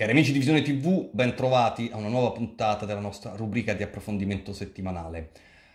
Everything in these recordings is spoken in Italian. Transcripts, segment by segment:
Cari amici di Visione TV, ben trovati a una nuova puntata della nostra rubrica di approfondimento settimanale.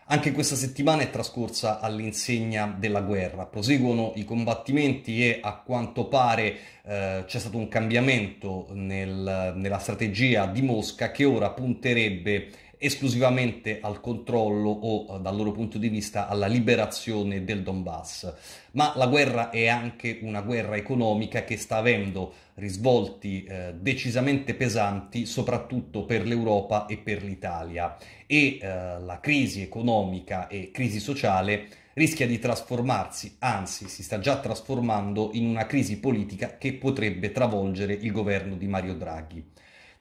Anche questa settimana è trascorsa all'insegna della guerra, proseguono i combattimenti e a quanto pare eh, c'è stato un cambiamento nel, nella strategia di Mosca che ora punterebbe esclusivamente al controllo o eh, dal loro punto di vista alla liberazione del Donbass, ma la guerra è anche una guerra economica che sta avendo risvolti eh, decisamente pesanti soprattutto per l'Europa e per l'Italia e eh, la crisi economica e crisi sociale rischia di trasformarsi, anzi si sta già trasformando in una crisi politica che potrebbe travolgere il governo di Mario Draghi.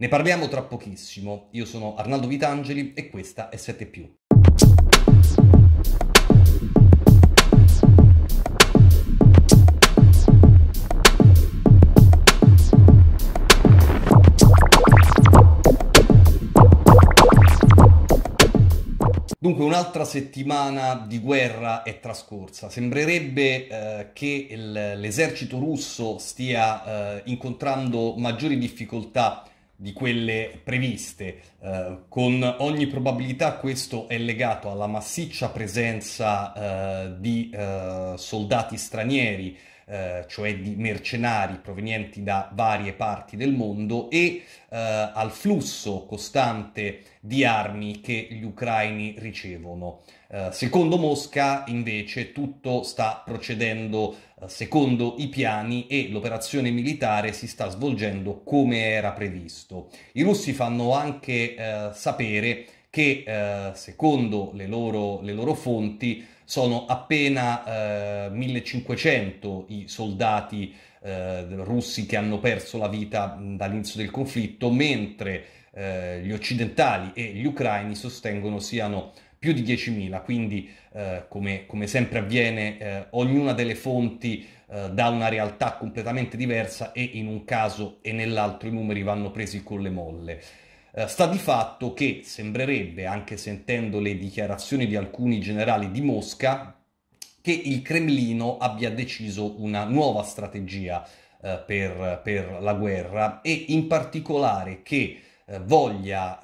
Ne parliamo tra pochissimo. Io sono Arnaldo Vitangeli e questa è 7 ⁇ Dunque un'altra settimana di guerra è trascorsa. Sembrerebbe eh, che l'esercito russo stia eh, incontrando maggiori difficoltà di quelle previste. Eh, con ogni probabilità questo è legato alla massiccia presenza eh, di eh, soldati stranieri, eh, cioè di mercenari provenienti da varie parti del mondo e eh, al flusso costante di armi che gli ucraini ricevono. Eh, secondo Mosca invece tutto sta procedendo secondo i piani e l'operazione militare si sta svolgendo come era previsto. I russi fanno anche eh, sapere che eh, secondo le loro, le loro, fonti sono appena eh, 1500 i soldati eh, russi che hanno perso la vita dall'inizio del conflitto, mentre eh, gli occidentali e gli ucraini sostengono siano più di 10.000, quindi eh, come, come, sempre avviene eh, ognuna delle fonti eh, dà una realtà completamente diversa e in un caso e nell'altro i numeri vanno presi con le molle. Eh, sta di fatto che sembrerebbe, anche sentendo le dichiarazioni di alcuni generali di Mosca, che il Cremlino abbia deciso una nuova strategia eh, per, per, la guerra e in particolare che eh, voglia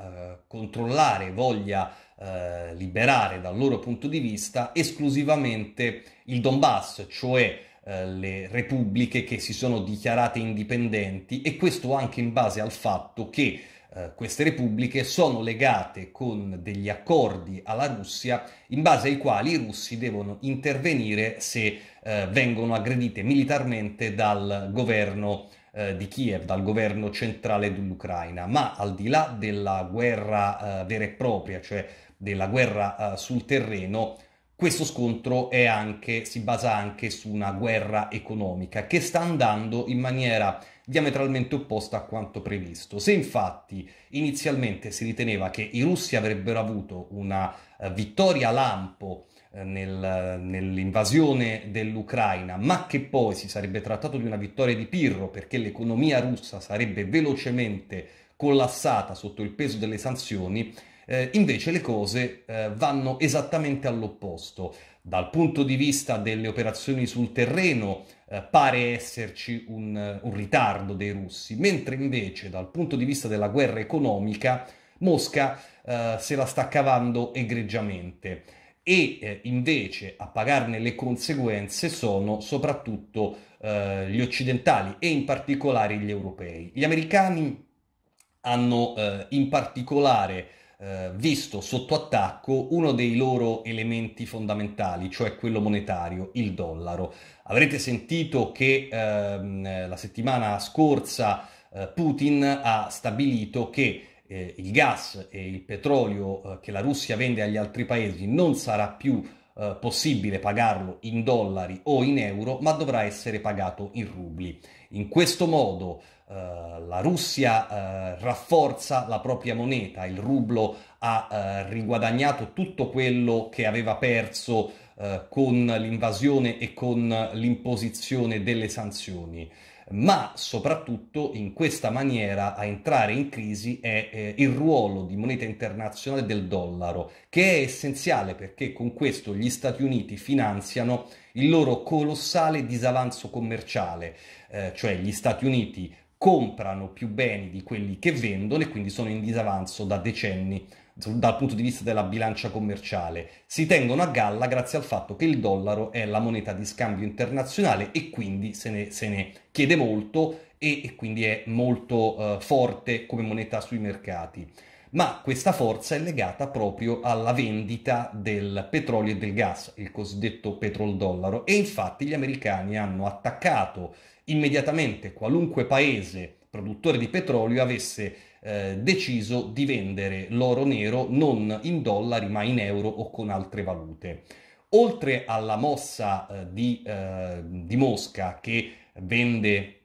controllare, voglia eh, liberare dal loro punto di vista esclusivamente il Donbass, cioè eh, le repubbliche che si sono dichiarate indipendenti e questo anche in base al fatto che Uh, queste repubbliche sono legate con degli accordi alla Russia in base ai quali i russi devono intervenire se uh, vengono aggredite militarmente dal governo uh, di Kiev, dal governo centrale dell'Ucraina. Ma al di là della guerra vera e propria, cioè della guerra eh, sul terreno, questo scontro anche, si basa anche su una guerra economica che sta andando in maniera diametralmente opposta a quanto previsto. Se infatti inizialmente si riteneva che i russi avrebbero avuto una eh, vittoria lampo eh, nel, nell'invasione dell'Ucraina, ma che poi si sarebbe trattato di una vittoria di Pirro perché l'economia russa sarebbe velocemente collassata sotto il peso delle sanzioni, eh, invece le cose eh, vanno esattamente all'opposto. Dal punto di vista delle operazioni sul terreno eh, pare esserci un, eh, un ritardo dei russi, mentre invece dal punto di vista della guerra economica Mosca eh, se la sta cavando egregiamente e eh, invece a pagarne le conseguenze sono soprattutto eh, gli occidentali e in particolare gli europei. Gli americani hanno eh, in particolare eh, visto sotto attacco uno dei loro elementi fondamentali, cioè quello monetario, il dollaro. Avrete sentito che ehm, la settimana scorsa eh, Putin ha stabilito che eh, il gas e il petrolio eh, che la Russia vende agli altri paesi non sarà più eh, possibile pagarlo in dollari o in euro, ma dovrà essere pagato in rubli. In questo modo eh, la Russia eh, rafforza la propria moneta, il rublo ha eh, riguadagnato tutto quello che aveva perso con l'invasione e con l'imposizione delle sanzioni ma soprattutto in questa maniera a entrare in crisi è eh, il ruolo di moneta internazionale del dollaro, che è essenziale perché con questo gli Stati Uniti finanziano il loro colossale disavanzo commerciale, eh, cioè gli Stati Uniti comprano più beni di quelli che vendono e quindi sono in disavanzo da decenni dal punto di vista della bilancia commerciale. Si tengono a galla grazie al fatto che il dollaro è la moneta di scambio internazionale e quindi se ne, se ne chiede molto e, e, quindi è molto uh, forte come moneta sui mercati. Ma questa forza è legata proprio alla vendita del petrolio e del gas, il cosiddetto petrol dollaro. E infatti gli americani hanno attaccato immediatamente qualunque paese produttore di petrolio avesse eh, deciso di vendere l'oro nero non in dollari ma in euro o con altre valute. Oltre alla mossa eh, di, eh, di, Mosca che vende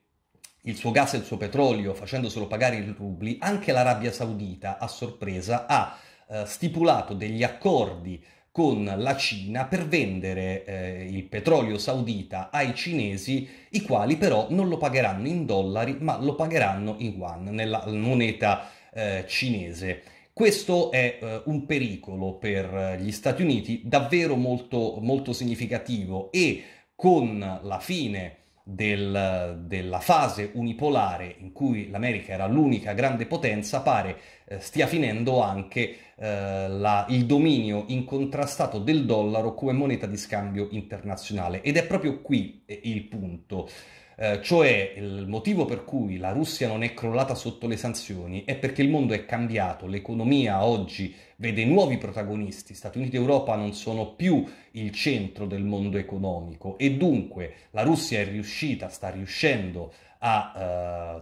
il suo gas e il suo petrolio facendoselo pagare in rubli, anche l'Arabia Saudita a sorpresa ha eh, stipulato degli accordi con la Cina per vendere eh, il petrolio saudita ai cinesi, i quali però non lo pagheranno in dollari, ma lo pagheranno in yuan, nella moneta eh, cinese. Questo è eh, un pericolo per eh, gli Stati Uniti davvero molto, molto significativo e con la fine del, della fase unipolare in cui l'America era l'unica grande potenza, pare eh, stia finendo anche eh, la, il dominio incontrastato del dollaro come moneta di scambio internazionale. Ed è proprio qui eh, il punto. Eh, cioè il motivo per cui la Russia non è crollata sotto le sanzioni è perché il mondo è cambiato, l'economia oggi vede nuovi protagonisti. Stati Uniti e Europa non sono più il centro del mondo economico e dunque la Russia è riuscita, sta riuscendo a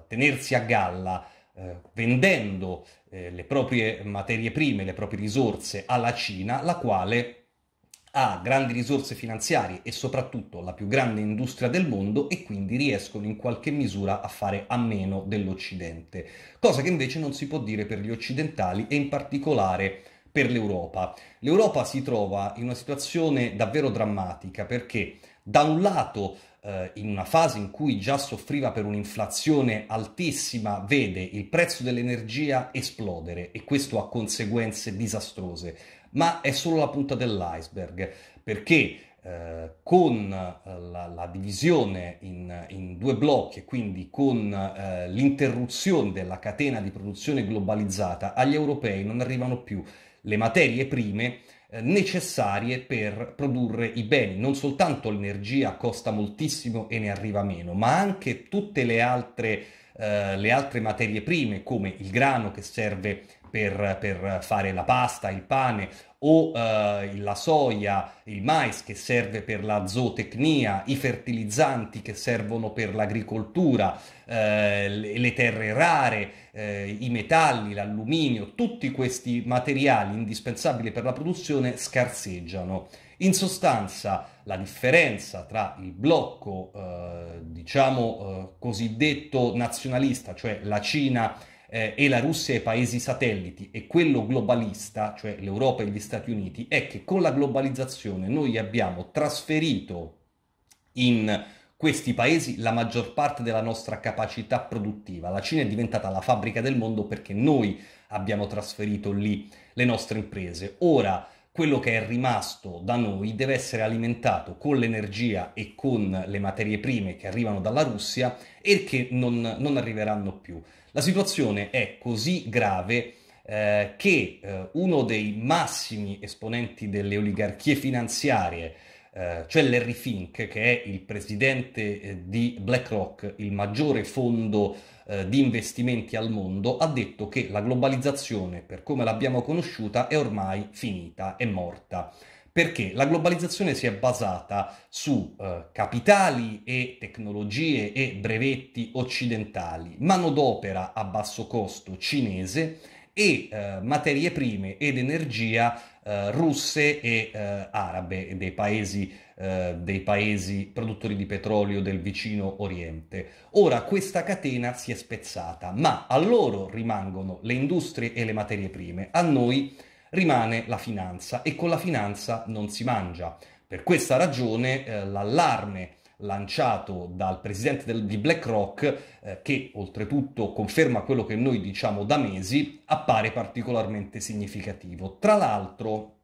eh, tenersi a galla eh, vendendo eh, le proprie materie prime, le proprie risorse alla Cina, la quale ha grandi risorse finanziarie e soprattutto la più grande industria del mondo e quindi riescono in qualche misura a fare a meno dell'Occidente, cosa che invece non si può dire per gli occidentali e in particolare per l'Europa. L'Europa si trova in una situazione davvero drammatica perché da un lato eh, in una fase in cui già soffriva per un'inflazione altissima, vede il prezzo dell'energia esplodere e questo ha conseguenze disastrose ma è solo la punta dell'iceberg, perché eh, con eh, la, la divisione in, in, due blocchi e quindi con eh, l'interruzione della catena di produzione globalizzata, agli europei non arrivano più le materie prime eh, necessarie per produrre i beni. Non soltanto l'energia costa moltissimo e ne arriva meno, ma anche tutte le altre, eh, le altre materie prime come il grano che serve per, per fare la pasta, il pane o eh, la soia, il mais che serve per la zootecnia, i fertilizzanti che servono per l'agricoltura, eh, le terre rare, eh, i metalli, l'alluminio, tutti questi materiali indispensabili per la produzione scarseggiano. In sostanza, la differenza tra il blocco, eh, diciamo, eh, cosiddetto nazionalista, cioè la Cina eh, e la Russia e i paesi satelliti e quello globalista, cioè l'Europa e gli Stati Uniti, è che con la globalizzazione noi abbiamo trasferito in questi paesi la maggior parte della nostra capacità produttiva. La Cina è diventata la fabbrica del mondo perché noi abbiamo trasferito lì le nostre imprese. Ora quello che è rimasto da noi deve essere alimentato con l'energia e con le materie prime che arrivano dalla Russia e che non, non arriveranno più. La situazione è così grave eh, che eh, uno dei massimi esponenti delle oligarchie finanziarie, eh, cioè Larry Fink, che è il presidente eh, di BlackRock, il maggiore fondo eh, di investimenti al mondo, ha detto che la globalizzazione, per come l'abbiamo conosciuta, è ormai finita, è morta perché la globalizzazione si è basata su eh, capitali e tecnologie e brevetti occidentali, manodopera a basso costo cinese e eh, materie prime ed energia eh, russe e eh, arabe dei paesi, eh, dei paesi produttori di petrolio del vicino Oriente. Ora questa catena si è spezzata, ma a loro rimangono le industrie e le materie prime, a noi rimane la finanza e con la finanza non si mangia. Per questa ragione eh, l'allarme lanciato dal presidente del, di BlackRock, eh, che oltretutto conferma quello che noi diciamo da mesi, appare particolarmente significativo. Tra l'altro,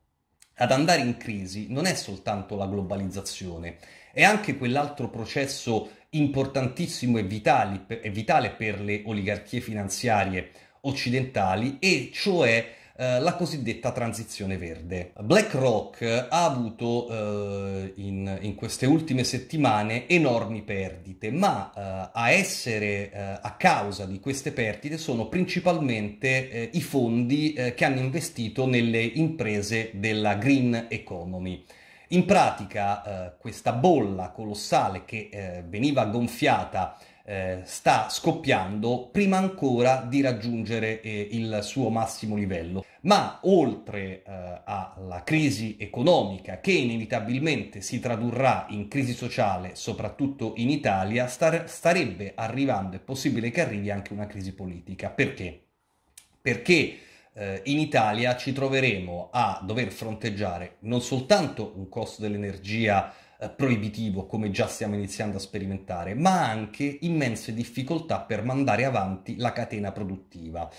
ad andare in crisi non è soltanto la globalizzazione, è anche quell'altro processo importantissimo e vitale, e vitale per le oligarchie finanziarie occidentali, e cioè eh, la cosiddetta transizione verde. BlackRock ha avuto eh, in, in, queste ultime settimane enormi perdite, ma eh, a essere eh, a causa di queste perdite sono principalmente eh, i fondi che hanno investito nelle imprese della green economy. In pratica questa bolla colossale che veniva gonfiata eh, sta scoppiando prima ancora di raggiungere eh, il suo massimo livello. Ma oltre eh, alla crisi economica che inevitabilmente si tradurrà in crisi sociale, soprattutto in Italia, star- starebbe arrivando, è possibile che arrivi anche una crisi politica. Perché? Perché eh, in Italia ci troveremo a dover fronteggiare non soltanto un costo dell'energia eh, proibitivo come già stiamo iniziando a sperimentare, ma anche immense difficoltà per mandare avanti la catena produttiva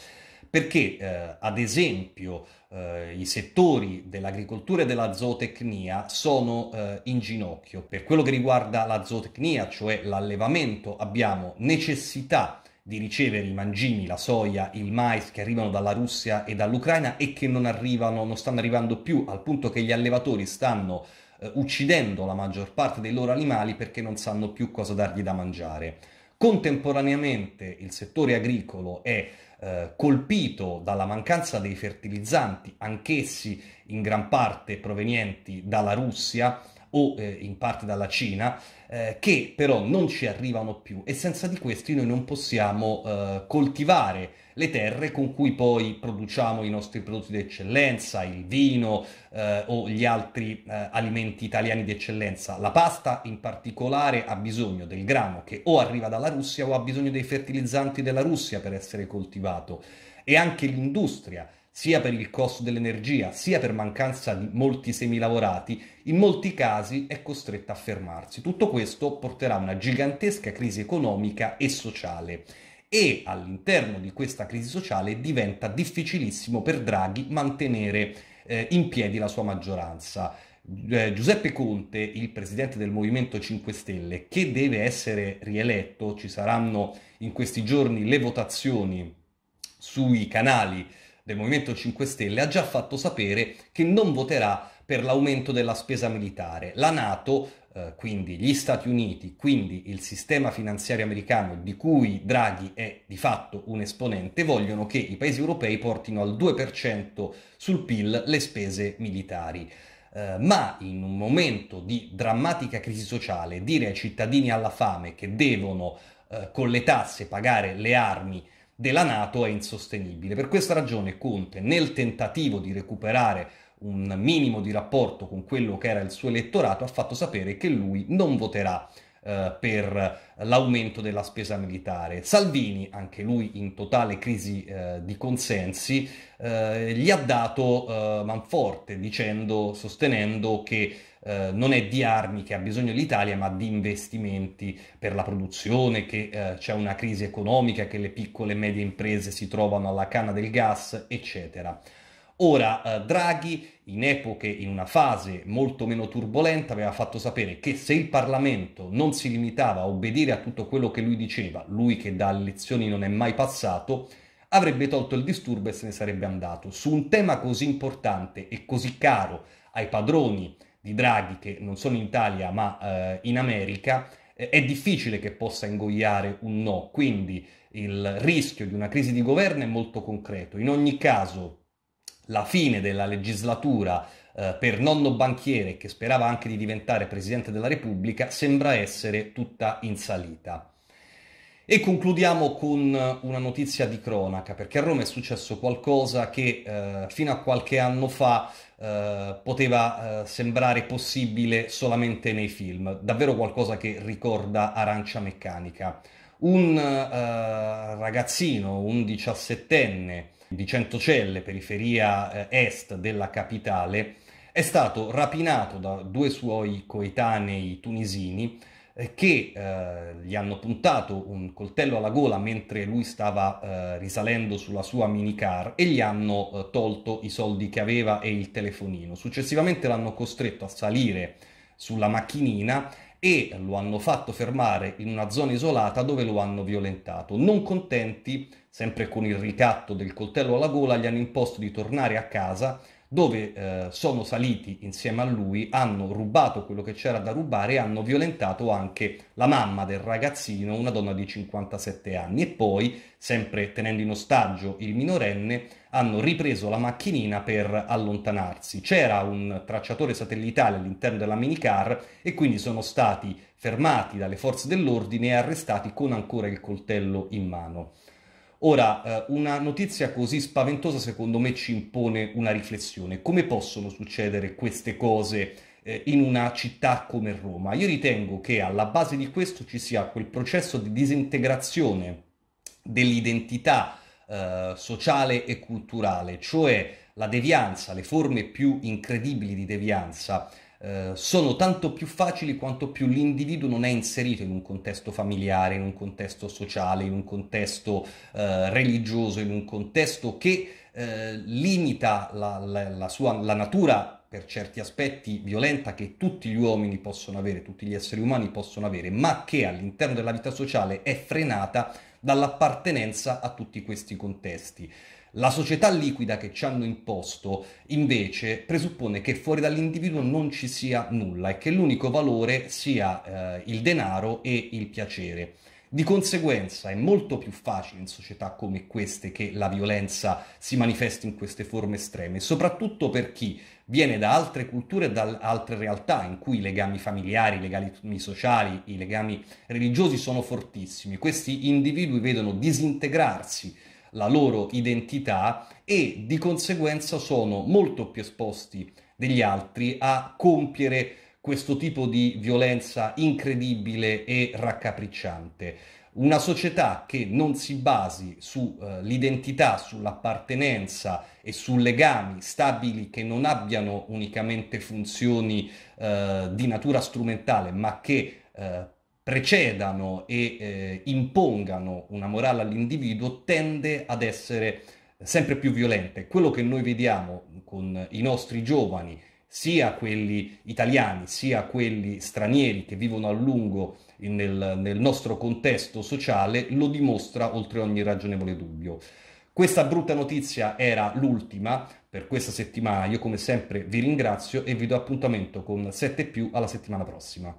perché eh, ad esempio eh, i settori dell'agricoltura e della zootecnia sono eh, in ginocchio. Per quello che riguarda la zootecnia, cioè l'allevamento, abbiamo necessità di ricevere i mangimi, la soia, il mais che arrivano dalla Russia e dall'Ucraina e che non arrivano, non stanno arrivando più, al punto che gli allevatori stanno eh, uccidendo la maggior parte dei loro animali perché non sanno più cosa dargli da mangiare. Contemporaneamente il settore agricolo è eh, colpito dalla mancanza dei fertilizzanti, anch'essi in gran parte provenienti dalla Russia, o eh, in parte dalla Cina, eh, che però non ci arrivano più e senza di questi noi non possiamo eh, coltivare le terre con cui poi produciamo i nostri prodotti d'eccellenza, il vino eh, o gli altri eh, alimenti italiani d'eccellenza. La pasta in particolare ha bisogno del grano che o arriva dalla Russia o ha bisogno dei fertilizzanti della Russia per essere coltivato e anche l'industria sia per il costo dell'energia, sia per mancanza di molti semilavorati, in molti casi è costretta a fermarsi. Tutto questo porterà a una gigantesca crisi economica e sociale e all'interno di questa crisi sociale diventa difficilissimo per Draghi mantenere eh, in piedi la sua maggioranza. Eh, Giuseppe Conte, il presidente del Movimento 5 Stelle, che deve essere rieletto, ci saranno in questi giorni le votazioni sui canali del Movimento 5 Stelle ha già fatto sapere che non voterà per l'aumento della spesa militare. La Nato, eh, quindi gli Stati Uniti, quindi il sistema finanziario americano di cui Draghi è di fatto un esponente, vogliono che i paesi europei portino al 2% sul PIL le spese militari. Eh, ma in un momento di drammatica crisi sociale dire ai cittadini alla fame che devono eh, con le tasse pagare le armi della Nato è insostenibile. Per questa ragione Conte, nel tentativo di recuperare un minimo di rapporto con quello che era il suo elettorato, ha fatto sapere che lui non voterà eh, per l'aumento della spesa militare. Salvini, anche lui in totale crisi eh, di consensi, eh, gli ha dato eh, manforte dicendo, sostenendo che eh, non è di armi che ha bisogno l'Italia, ma di investimenti per la produzione, che c'è una crisi economica, che le piccole e medie imprese si trovano alla canna del gas, eccetera. Ora eh, Draghi, in epoche, in una fase molto meno turbolenta, aveva fatto sapere che se il Parlamento non si limitava a obbedire a tutto quello che lui diceva, lui che da lezioni non è mai passato, avrebbe tolto il disturbo e se ne sarebbe andato. Su un tema così importante e così caro ai padroni di Draghi, che non sono in Italia ma eh, in America, eh, è difficile che possa ingoiare un no. Quindi il rischio di una crisi di governo è molto concreto. In ogni caso, la fine della legislatura eh, per nonno banchiere, che sperava anche di diventare Presidente della Repubblica, sembra essere tutta in salita. E concludiamo con una notizia di cronaca, perché a Roma è successo qualcosa che eh, fino a qualche anno fa eh, poteva eh, sembrare possibile solamente nei film, davvero qualcosa che ricorda Arancia Meccanica. Un eh, ragazzino, un diciassettenne, di Centocelle, periferia eh, est della capitale, è stato rapinato da due suoi coetanei tunisini eh, che eh, gli hanno puntato un coltello alla gola mentre lui stava eh, risalendo sulla sua minicar e gli hanno eh, tolto i soldi che aveva e il telefonino. Successivamente l'hanno costretto a salire sulla macchinina e lo hanno fatto fermare in una zona isolata dove lo hanno violentato. Non contenti, sempre con il ricatto del coltello alla gola, gli hanno imposto di tornare a casa dove eh, sono saliti insieme a lui, hanno rubato quello che c'era da rubare e hanno violentato anche la mamma del ragazzino, una donna di 57 anni, e poi, sempre tenendo in ostaggio il minorenne, hanno ripreso la macchinina per allontanarsi. C'era un tracciatore satellitare all'interno della minicar e quindi sono stati fermati dalle forze dell'ordine e arrestati con ancora il coltello in mano. Ora, eh, una notizia così spaventosa secondo me ci impone una riflessione. Come possono succedere queste cose eh, in una città come Roma? Io ritengo che alla base di questo ci sia quel processo di disintegrazione dell'identità eh, sociale e culturale, cioè la devianza, le forme più incredibili di devianza eh, sono tanto più facili quanto più l'individuo non è inserito in un contesto familiare, in un contesto sociale, in un contesto eh, religioso, in un contesto che eh, limita la, la, la, sua, la natura per certi aspetti violenta che tutti gli uomini possono avere, tutti gli esseri umani possono avere, ma che all'interno della vita sociale è frenata dall'appartenenza a tutti questi contesti. La società liquida che ci hanno imposto invece presuppone che fuori dall'individuo non ci sia nulla e che l'unico valore sia eh, il denaro e il piacere. Di conseguenza è molto più facile in società come queste che la violenza si manifesti in queste forme estreme, soprattutto per chi viene da altre culture e da altre realtà in cui i legami familiari, i legami sociali, i legami religiosi sono fortissimi. Questi individui vedono disintegrarsi la loro identità e di conseguenza sono molto più esposti degli altri a compiere questo tipo di violenza incredibile e raccapricciante. Una società che non si basi sull'identità, eh, uh, sull'appartenenza e su legami stabili che non abbiano unicamente funzioni uh, di natura strumentale, ma che uh, precedano e eh, impongano una morale all'individuo tende ad essere sempre più violente. Quello che noi vediamo con i nostri giovani, sia quelli italiani sia quelli stranieri che vivono a lungo nel, nel nostro contesto sociale, lo dimostra oltre ogni ragionevole dubbio. Questa brutta notizia era l'ultima per questa settimana. Io come sempre vi ringrazio e vi do appuntamento con 7 più alla settimana prossima.